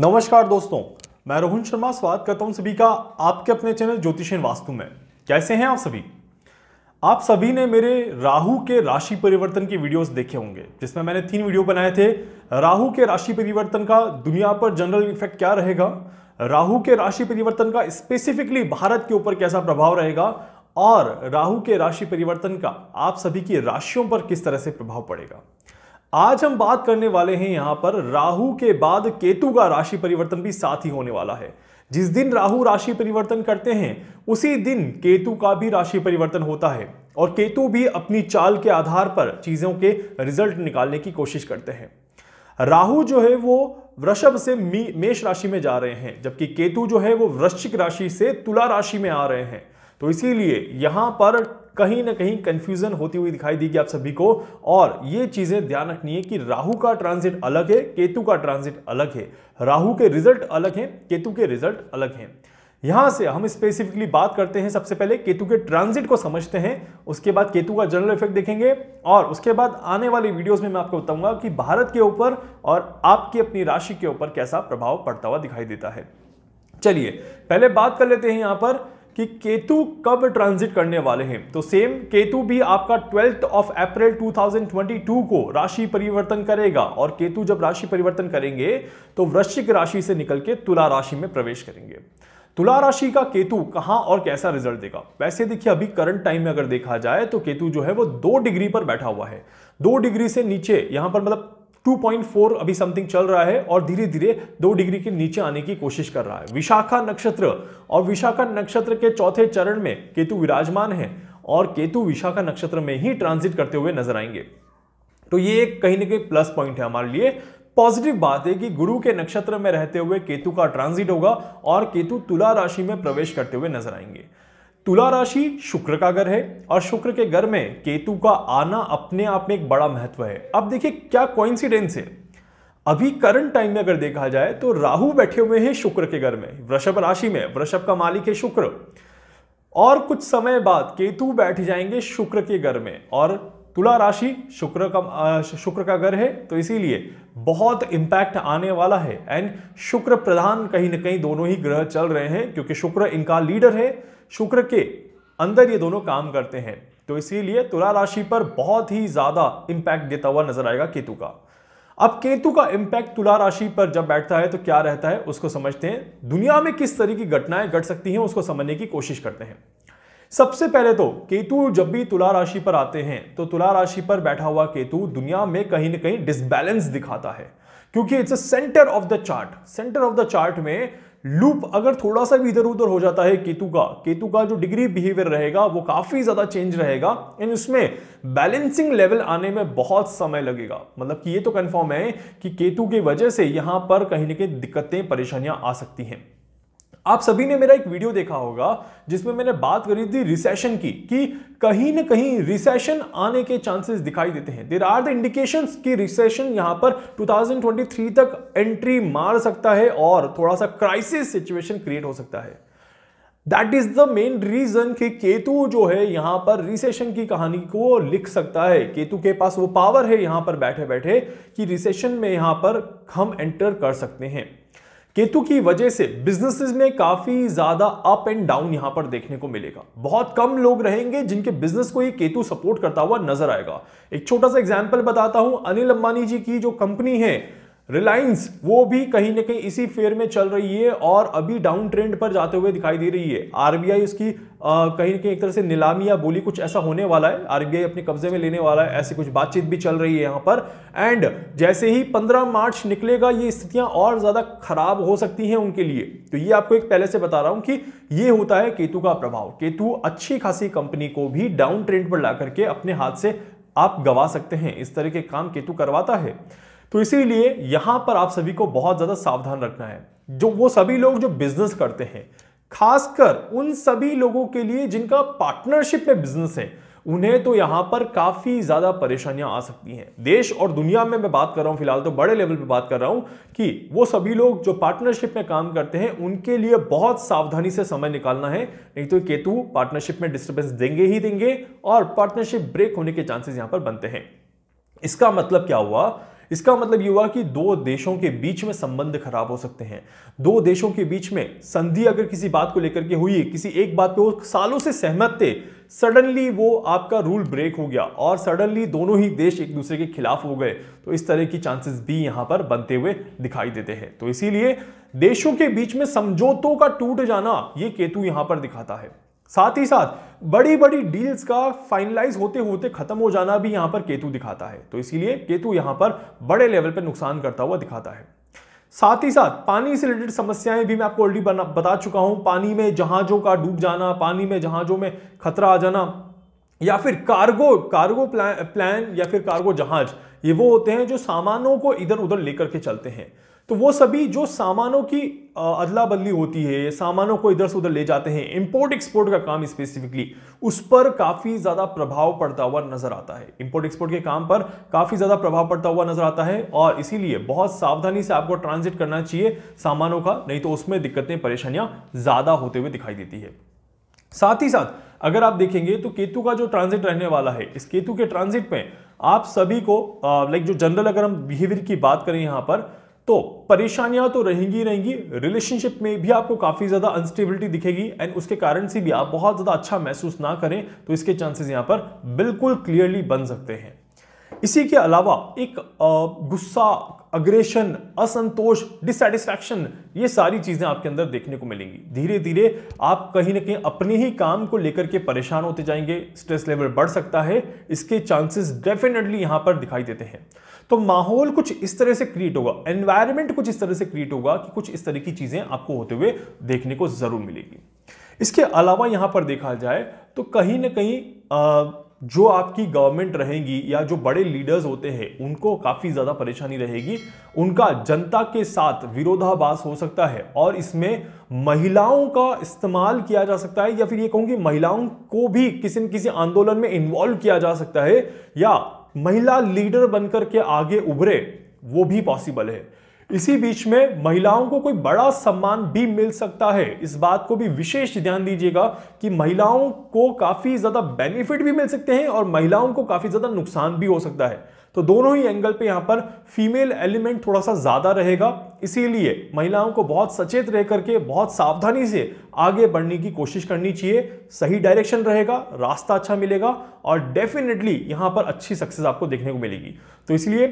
नमस्कार दोस्तों मैं रोहन शर्मा स्वागत करता हूं सभी का आपके अपने चैनल ज्योतिषीन वास्तु में कैसे हैं आप सभी आप सभी ने मेरे राहु के राशि परिवर्तन की वीडियोस देखे होंगे जिसमें मैंने तीन वीडियो बनाए थे राहु के राशि परिवर्तन का दुनिया पर जनरल इफेक्ट क्या रहेगा राहु के राशि परिवर्तन का स्पेसिफिकली भारत के ऊपर कैसा प्रभाव रहेगा और राहु के राशि परिवर्तन का आप सभी की राशियों पर किस तरह से प्रभाव पड़ेगा आज हम बात करने वाले हैं यहां पर राहु के बाद केतु का राशि परिवर्तन भी साथ ही होने वाला है जिस दिन राहु राशि परिवर्तन करते हैं उसी दिन केतु का भी राशि परिवर्तन होता है और केतु भी अपनी चाल के आधार पर चीज़ों के रिजल्ट निकालने की कोशिश करते हैं राहु जो है वो वृषभ से मेष राशि में जा रहे हैं जबकि केतु जो है वो वृश्चिक राशि से तुला राशि में आ रहे हैं तो इसीलिए यहां पर कहीं ना कहीं कंफ्यूजन होती हुई दिखाई देगी आप सभी को और ये चीजें ध्यान रखनी है कि राहु का ट्रांजिट अलग है केतु का ट्रांजिट अलग है राहु के रिजल्ट अलग हैं केतु के रिजल्ट अलग हैं यहां से हम स्पेसिफिकली बात करते हैं सबसे पहले केतु के ट्रांजिट को समझते हैं उसके बाद केतु का जनरल इफेक्ट देखेंगे और उसके बाद आने वाली वीडियोस में मैं आपको बताऊंगा कि भारत के ऊपर और आपकी अपनी राशि के ऊपर कैसा प्रभाव पड़ता हुआ दिखाई देता है चलिए पहले बात कर लेते हैं यहां पर कि केतु कब ट्रांजिट करने वाले हैं तो सेम केतु भी आपका ट्वेल्थ ऑफ अप्रैल 2022 को राशि परिवर्तन करेगा और केतु जब राशि परिवर्तन करेंगे तो वृश्चिक राशि से निकल के तुला राशि में प्रवेश करेंगे तुला राशि का केतु कहाँ और कैसा रिजल्ट देगा वैसे देखिए अभी करंट टाइम में अगर देखा जाए तो केतु जो है वो दो डिग्री पर बैठा हुआ है दो डिग्री से नीचे यहाँ पर मतलब 2.4 अभी समथिंग चल रहा है और धीरे धीरे दो डिग्री के नीचे आने की कोशिश कर रहा है विशाखा नक्षत्र और विशाखा नक्षत्र के चौथे चरण में केतु विराजमान है और केतु विशाखा नक्षत्र में ही ट्रांजिट करते हुए नजर आएंगे तो ये एक कहीं ना कहीं प्लस पॉइंट है हमारे लिए पॉजिटिव बात है कि गुरु के नक्षत्र में रहते हुए केतु का ट्रांजिट होगा और केतु तुला राशि में प्रवेश करते हुए नजर आएंगे तुला राशि शुक्र का घर है और शुक्र के घर में केतु का आना अपने आप में एक बड़ा महत्व है अब देखिए क्या कोइंसिडेंस है अभी करंट टाइम में अगर देखा जाए तो राहु बैठे हुए हैं शुक्र के घर में वृषभ राशि में वृषभ का मालिक है शुक्र और कुछ समय बाद केतु बैठ जाएंगे शुक्र के घर में और तुला राशि शुक्र का शुक्र का घर है तो इसीलिए बहुत इंपैक्ट आने वाला है एंड शुक्र प्रधान कहीं ना कहीं दोनों ही ग्रह चल रहे हैं क्योंकि शुक्र इनका लीडर है शुक्र के अंदर ये दोनों काम करते हैं तो इसीलिए तुला राशि पर बहुत ही ज्यादा इंपैक्ट देता हुआ नजर आएगा केतु का अब केतु का इंपैक्ट तुला राशि पर जब बैठता है तो क्या रहता है उसको समझते हैं दुनिया में किस तरह की घटनाएं घट सकती हैं उसको समझने की कोशिश करते हैं सबसे पहले तो केतु जब भी तुला राशि पर आते हैं तो तुला राशि पर बैठा हुआ केतु दुनिया में कहीं ना कहीं डिसबैलेंस दिखाता है क्योंकि it's a centre of the chart centre of the chart में लूप अगर थोड़ा सा भी इधर उधर हो जाता है केतु का केतु का जो डिग्री बिहेवियर रहेगा वो काफी ज्यादा चेंज रहेगा एंड उसमें बैलेंसिंग लेवल आने में बहुत समय लगेगा मतलब कि ये तो कंफर्म है कि केतु की के वजह से यहां पर कहीं ना कहीं दिक्कतें परेशानियां आ सकती हैं आप सभी ने मेरा एक वीडियो देखा होगा जिसमें मैंने बात करी थी रिसेशन की कि कहीं ना कहीं रिसेशन आने के चांसेस दिखाई देते हैं देर आर द इंडिकेशन कि रिसेशन यहां पर 2023 तक एंट्री मार सकता है और थोड़ा सा क्राइसिस सिचुएशन क्रिएट हो सकता है that is the main reason कि केतु जो है यहां पर रिसेशन की कहानी को लिख सकता है केतु के पास वो पावर है यहां पर बैठे बैठे कि रिसेशन में यहां पर हम एंटर कर सकते हैं केतु की वजह से बिजनेसेस में काफी ज्यादा अप एंड डाउन यहां पर देखने को मिलेगा बहुत कम लोग रहेंगे जिनके बिजनेस को ये केतु सपोर्ट करता हुआ नजर आएगा एक छोटा सा एग्जाम्पल बताता हूं अनिल अंबानी जी की जो कंपनी है रिलायंस वो भी कहीं ना कहीं इसी फेयर में चल रही है और अभी डाउन ट्रेंड पर जाते हुए दिखाई दे रही है आरबीआई उसकी कहीं ना कहीं एक तरह से नीलामी या बोली कुछ ऐसा होने वाला है आरबीआई अपने कब्जे में लेने वाला है ऐसी कुछ बातचीत भी चल रही है यहां पर एंड जैसे ही 15 मार्च निकलेगा ये स्थितियां और ज़्यादा खराब हो सकती हैं उनके लिए तो ये आपको एक पहले से बता रहा हूं कि ये होता है केतु का प्रभाव केतु अच्छी खासी कंपनी को भी डाउन ट्रेंड पर ला करके अपने हाथ से आप गवा सकते हैं इस तरह के काम केतु करवाता है तो इसीलिए यहां पर आप सभी को बहुत ज़्यादा सावधान रखना है जो वो सभी लोग जो बिजनेस करते हैं खासकर उन सभी लोगों के लिए जिनका पार्टनरशिप में बिजनेस है उन्हें तो यहां पर काफी ज्यादा परेशानियां आ सकती हैं देश और दुनिया में मैं बात कर रहा हूं फिलहाल तो बड़े लेवल पे बात कर रहा हूं कि वो सभी लोग जो पार्टनरशिप में काम करते हैं उनके लिए बहुत सावधानी से समय निकालना है नहीं तो केतु पार्टनरशिप में डिस्टर्बेंस देंगे ही देंगे और पार्टनरशिप ब्रेक होने के चांसेस यहां पर बनते हैं इसका मतलब क्या हुआ इसका मतलब ये हुआ कि दो देशों के बीच में संबंध खराब हो सकते हैं दो देशों के बीच में संधि अगर किसी बात को लेकर के हुई किसी एक बात पे वो सालों से सहमत थे सडनली वो आपका रूल ब्रेक हो गया और सडनली दोनों ही देश एक दूसरे के खिलाफ हो गए तो इस तरह की चांसेस भी यहां पर बनते हुए दिखाई देते हैं तो इसीलिए देशों के बीच में समझौतों का टूट जाना ये केतु यहां पर दिखाता है साथ ही साथ बड़ी बड़ी डील्स का फाइनलाइज होते होते खत्म हो जाना भी यहां पर केतु दिखाता है तो इसीलिए केतु यहां पर बड़े लेवल पर नुकसान करता हुआ दिखाता है साथ ही साथ पानी से रिलेटेड समस्याएं भी मैं आपको ऑलरेडी बता चुका हूं पानी में जहाजों का डूब जाना पानी में जहाजों में खतरा आ जाना या फिर कार्गो कार्गो प्लान या फिर कार्गो जहाज ये वो होते हैं जो सामानों को इधर उधर लेकर के चलते हैं तो वो सभी जो सामानों की अदला बदली होती है सामानों को इधर से उधर ले जाते हैं इंपोर्ट एक्सपोर्ट का काम स्पेसिफिकली उस पर काफ़ी ज़्यादा प्रभाव पड़ता हुआ नज़र आता है इंपोर्ट एक्सपोर्ट के काम पर काफ़ी ज़्यादा प्रभाव पड़ता हुआ नज़र आता है और इसीलिए बहुत सावधानी से आपको ट्रांजिट करना चाहिए सामानों का नहीं तो उसमें दिक्कतें परेशानियां ज़्यादा होते हुए दिखाई देती है साथ ही साथ अगर आप देखेंगे तो केतु का जो ट्रांजिट रहने वाला है इस केतु के ट्रांजिट में आप सभी को लाइक जो जनरल अगर हम बिहेवियर की बात करें यहाँ पर तो परेशानियां तो रहेंगी रहेंगी रिलेशनशिप में भी आपको काफी ज्यादा अनस्टेबिलिटी दिखेगी एंड उसके कारण से भी आप बहुत ज्यादा अच्छा महसूस ना करें तो इसके चांसेस यहां पर बिल्कुल क्लियरली बन सकते हैं इसी के अलावा एक गुस्सा अग्रेशन असंतोष डिससेटिस्फैक्शन ये सारी चीज़ें आपके अंदर देखने को मिलेंगी धीरे धीरे आप कहीं ना कहीं अपने ही काम को लेकर के परेशान होते जाएंगे स्ट्रेस लेवल बढ़ सकता है इसके चांसेस डेफिनेटली यहाँ पर दिखाई देते हैं तो माहौल कुछ इस तरह से क्रिएट होगा एनवायरमेंट कुछ इस तरह से क्रिएट होगा कि कुछ इस तरह की चीज़ें आपको होते हुए देखने को ज़रूर मिलेगी इसके अलावा यहाँ पर देखा जाए तो कहीं ना कहीं जो आपकी गवर्नमेंट रहेगी या जो बड़े लीडर्स होते हैं उनको काफ़ी ज़्यादा परेशानी रहेगी उनका जनता के साथ विरोधाभास हो सकता है और इसमें महिलाओं का इस्तेमाल किया जा सकता है या फिर ये कहूँगी महिलाओं को भी किसी न किसी आंदोलन में इन्वॉल्व किया जा सकता है या महिला लीडर बनकर के आगे उभरे वो भी पॉसिबल है इसी बीच में महिलाओं को कोई बड़ा सम्मान भी मिल सकता है इस बात को भी विशेष ध्यान दीजिएगा कि महिलाओं को काफ़ी ज़्यादा बेनिफिट भी मिल सकते हैं और महिलाओं को काफ़ी ज़्यादा नुकसान भी हो सकता है तो दोनों ही एंगल पे यहाँ पर फीमेल एलिमेंट थोड़ा सा ज़्यादा रहेगा इसीलिए महिलाओं को बहुत सचेत रह करके बहुत सावधानी से आगे बढ़ने की कोशिश करनी चाहिए सही डायरेक्शन रहेगा रास्ता अच्छा मिलेगा और डेफिनेटली यहाँ पर अच्छी सक्सेस आपको देखने को मिलेगी तो इसलिए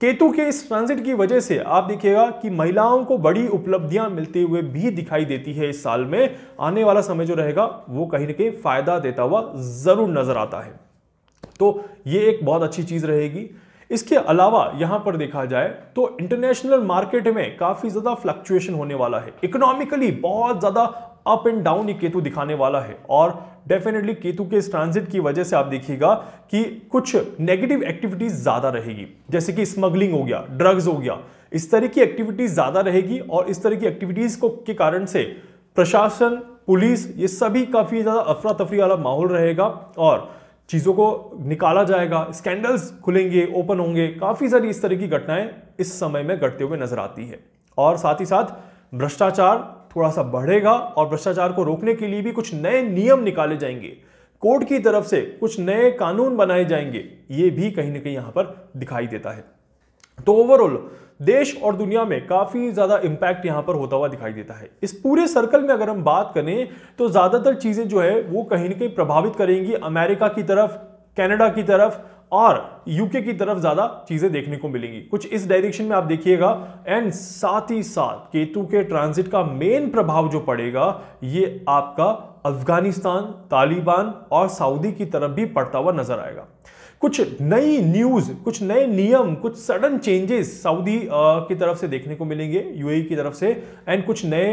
केतु के इस ट्रांजिट की वजह से आप देखिएगा कि महिलाओं को बड़ी उपलब्धियां मिलते हुए भी दिखाई देती है इस साल में आने वाला समय जो रहेगा वो कहीं ना कहीं फायदा देता हुआ जरूर नजर आता है तो ये एक बहुत अच्छी चीज रहेगी इसके अलावा यहां पर देखा जाए तो इंटरनेशनल मार्केट में काफी ज्यादा फ्लक्चुएशन होने वाला है इकोनॉमिकली बहुत ज्यादा अप एंड डाउन ही केतु दिखाने वाला है और डेफिनेटली केतु के इस ट्रांजिट की वजह से आप देखिएगा कि कुछ नेगेटिव एक्टिविटीज ज्यादा रहेगी जैसे कि स्मगलिंग हो गया ड्रग्स हो गया इस तरह की एक्टिविटीज ज्यादा रहेगी और इस तरह की एक्टिविटीज को के कारण से प्रशासन पुलिस ये सभी काफी ज्यादा अफरा तफरी वाला माहौल रहेगा और चीज़ों को निकाला जाएगा स्कैंडल्स खुलेंगे ओपन होंगे काफ़ी सारी इस तरह की घटनाएं इस समय में घटते हुए नजर आती है और साथ ही साथ भ्रष्टाचार थोड़ा सा बढ़ेगा और भ्रष्टाचार को रोकने के लिए भी कुछ नए नियम निकाले जाएंगे कोर्ट की तरफ से कुछ नए कानून बनाए जाएंगे ये भी कहीं ना कहीं यहाँ पर दिखाई देता है तो ओवरऑल देश और दुनिया में काफी ज्यादा इंपैक्ट यहां पर होता हुआ दिखाई देता है इस पूरे सर्कल में अगर हम बात करें तो ज्यादातर चीजें जो है वो कहीं ना कहीं प्रभावित करेंगी अमेरिका की तरफ कनाडा की तरफ और यूके की तरफ ज़्यादा चीज़ें देखने को मिलेंगी कुछ इस डायरेक्शन में आप देखिएगा एंड साथ ही साथ केतु के ट्रांजिट का मेन प्रभाव जो पड़ेगा ये आपका अफगानिस्तान तालिबान और सऊदी की तरफ भी पड़ता हुआ नजर आएगा कुछ नई न्यूज कुछ नए नियम कुछ सडन चेंजेस सऊदी की तरफ से देखने को मिलेंगे यूएई की तरफ से एंड कुछ नए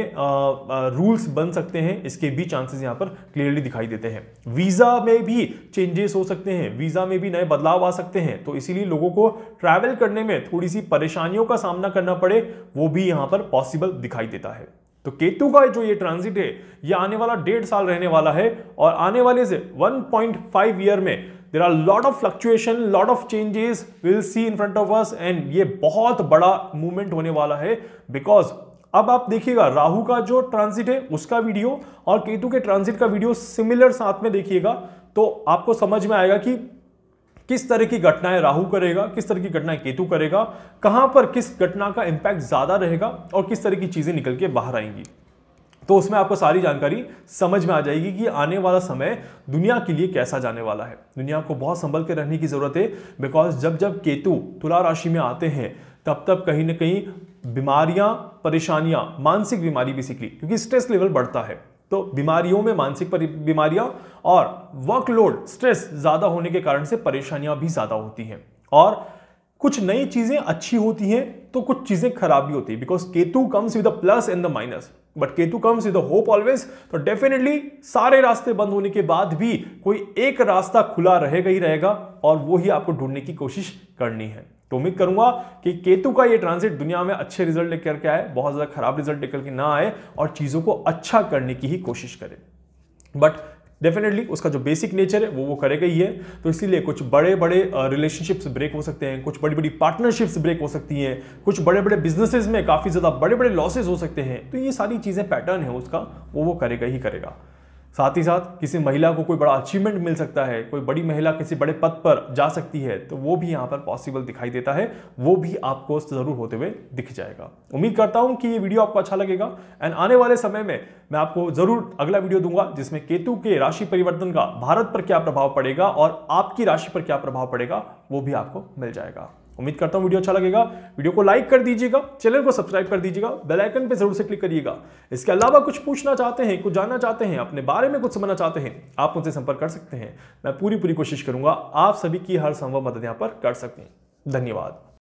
रूल्स बन सकते हैं इसके भी चांसेस यहां पर क्लियरली दिखाई देते हैं वीजा में भी चेंजेस हो सकते हैं वीजा में भी नए बदलाव आ सकते हैं तो इसीलिए लोगों को ट्रैवल करने में थोड़ी सी परेशानियों का सामना करना पड़े वो भी यहां पर पॉसिबल दिखाई देता है तो केतु का जो ये ट्रांजिट है ये आने वाला डेढ़ साल रहने वाला है और आने वाले से 1.5 ईयर में there are lot of fluctuation lot of changes will see in front of us and ये बहुत बड़ा मूवमेंट होने वाला है बिकॉज अब आप देखिएगा राहु का जो ट्रांसिट है उसका वीडियो और केतु के ट्रांसिट का वीडियो सिमिलर साथ में देखिएगा तो आपको समझ में आएगा कि किस तरह की घटनाएं राहु करेगा किस तरह की घटनाएं केतु करेगा कहां पर किस घटना का इंपैक्ट ज्यादा रहेगा और किस तरह की चीजें निकल के बाहर आएंगी तो उसमें आपको सारी जानकारी समझ में आ जाएगी कि आने वाला समय दुनिया के लिए कैसा जाने वाला है दुनिया को बहुत संभल के रहने की जरूरत है बिकॉज जब जब केतु तुला राशि में आते हैं तब तब कहीं ना कहीं बीमारियां परेशानियां मानसिक बीमारी बेसिकली क्योंकि स्ट्रेस लेवल बढ़ता है तो बीमारियों में मानसिक बीमारियां और वर्कलोड स्ट्रेस ज़्यादा होने के कारण से परेशानियां भी ज़्यादा होती हैं और कुछ नई चीज़ें अच्छी होती हैं तो कुछ चीज़ें खराब भी होती है because Ketu comes with plus and the minus but Ketu comes is the hope always तो डेफिनेटली सारे रास्ते बंद होने के बाद भी कोई एक रास्ता खुला रहेगा ही रहेगा और वो ही आपको ढूंढने की कोशिश करनी है तो उम्मीद करूंगा कि केतु का ये ट्रांसिट दुनिया में अच्छे रिजल्ट लेकर के आए बहुत ज़्यादा खराब रिजल्ट लेकर के ना आए और चीज़ों को अच्छा करने की ही कोशिश करें बट डेफिनेटली उसका जो बेसिक नेचर है वो वो करेगा ही है तो इसीलिए कुछ बड़े बड़े रिलेशनशिप्स ब्रेक हो सकते हैं कुछ बड़ी बड़ी पार्टनरशिप्स ब्रेक हो सकती हैं कुछ बड़े बड़े बिजनेसेस में काफ़ी ज़्यादा बड़े बड़े लॉसेज हो सकते हैं तो ये सारी चीज़ें पैटर्न है उसका वो वो करेगा ही करेगा साथ ही साथ किसी महिला को कोई बड़ा अचीवमेंट मिल सकता है कोई बड़ी महिला किसी बड़े पद पर जा सकती है तो वो भी यहाँ पर पॉसिबल दिखाई देता है वो भी आपको ज़रूर होते हुए दिख जाएगा उम्मीद करता हूँ कि ये वीडियो आपको अच्छा लगेगा एंड आने वाले समय में मैं आपको ज़रूर अगला वीडियो दूंगा जिसमें केतु के राशि परिवर्तन का भारत पर क्या प्रभाव पड़ेगा और आपकी राशि पर क्या प्रभाव पड़ेगा वो भी आपको मिल जाएगा उम्मीद करता हूँ वीडियो अच्छा लगेगा वीडियो को लाइक कर दीजिएगा चैनल को सब्सक्राइब कर दीजिएगा बेल आइकन पे जरूर से क्लिक करिएगा इसके अलावा कुछ पूछना चाहते हैं कुछ जानना चाहते हैं अपने बारे में कुछ समझना चाहते हैं आप उनसे संपर्क कर सकते हैं मैं पूरी पूरी कोशिश करूंगा आप सभी की हर संभव मदद यहाँ पर कर सकूँ धन्यवाद